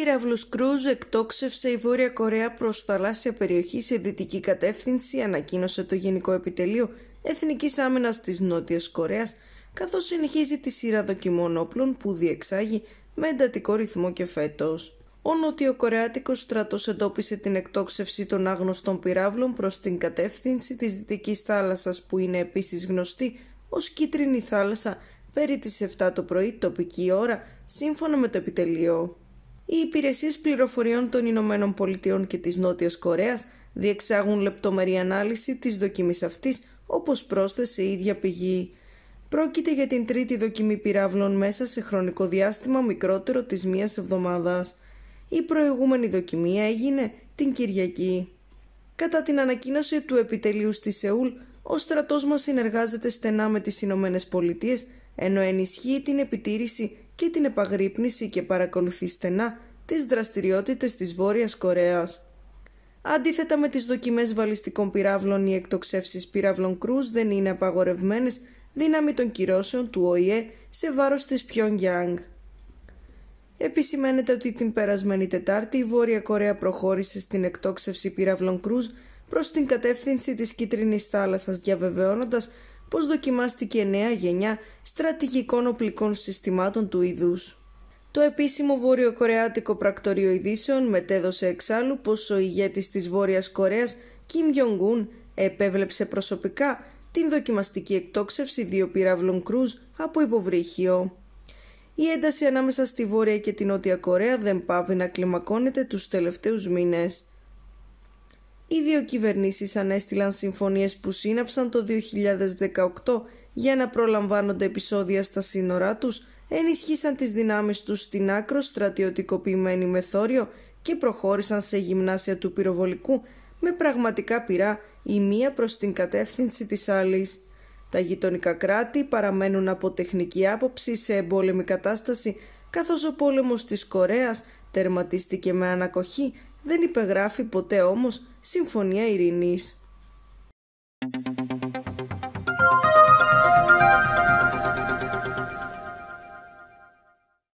Πυραυλούς Κρουζ εκτόξευσε η Βόρεια Κορέα προς θαλάσσια περιοχή σε δυτική κατεύθυνση, ανακοίνωσε το Γενικό Επιτελείο Εθνικής Άμυνας της Νότιας Κορέας, καθώς συνεχίζει τη σειρά δοκιμών όπλων που διεξάγει με εντατικό ρυθμό και φέτος. Ο Νοτιοκορεάτικος στρατός εντόπισε την εκτόξευση των άγνωστων πυράβλων προς την κατεύθυνση της Δυτικής Θάλασσας που είναι επίσης γνωστή ως Κίτρινη Θάλασσα περί τις 7 το πρωί τοπική ώρα σύμφωνα με το επιτελείο. Οι υπηρεσίες πληροφοριών των Ηνωμένων Πολιτειών και της Νότιας Κορέας διεξάγουν λεπτομερή ανάλυση της δοκιμής αυτής, όπως πρόσθεσε η ίδια πηγή. Πρόκειται για την τρίτη δοκιμή πυράβλων μέσα σε χρονικό διάστημα μικρότερο της μίας εβδομάδας. Η προηγούμενη δοκιμία έγινε την Κυριακή. Κατά την ανακοίνωση του επιτελείου στη Σεούλ, ο στρατός μας συνεργάζεται στενά με τις Ηνωμένες Πολιτείες ενώ ενισχύει την επιτήρηση και την επαγρύπνηση και παρακολουθεί στενά τις δραστηριότητες της Βόρειας Κορέας. Αντίθετα με τις δοκιμές βαλιστικών πυράβλων, οι εκτοξεύσεις πυράβλων κρούς δεν είναι απαγορευμένες δύναμη των κυρώσεων του ΟΗΕ σε βάρος της Πιονγκιάνγκ. Επισημαίνεται ότι την περασμένη Τετάρτη η Βόρεια Κορέα προχώρησε στην εκτόξευση πυραυλών κρούζ προς την κατεύθυνση της Κίτρινης θάλασσας διαβεβαιώνοντας πως δοκιμάστηκε νέα γενιά στρατηγικών οπλικών συστημάτων του είδους. Το επίσημο βορειοκορεάτικο πρακτορείο ειδήσεων μετέδωσε εξάλλου πως ο ηγέτης της Βόρειας Κορέας Κιμ Γιονγκούν επέβλεψε προσωπικά την δοκιμαστική εκτόξευση δύο πυράβλων κρούζ από υποβρύχιο. Η ένταση ανάμεσα στη Βόρεια και τη Νότια Κορέα δεν πάβει να κλιμακώνεται τους τελευταίους μήνες. Οι δύο κυβερνήσεις ανέστηλαν συμφωνίες που σύναψαν το 2018 για να προλαμβάνονται επεισόδια στα σύνορά τους, ενισχύσαν τις δυνάμεις τους στην άκρο στρατιωτικοποιημένη μεθόριο και προχώρησαν σε γυμνάσια του πυροβολικού με πραγματικά πυρά η μία προς την κατεύθυνση της άλλης. Τα γειτονικά κράτη παραμένουν από τεχνική άποψη σε εμπόλεμη κατάσταση καθώς ο πόλεμος της Κορέας τερματίστηκε με ανακοχή δεν υπεγράφει ποτέ όμως συμφωνία ειρηνής.